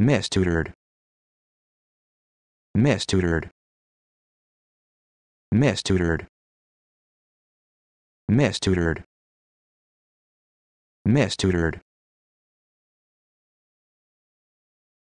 mistutored mistutored mistutored mistutored mistutored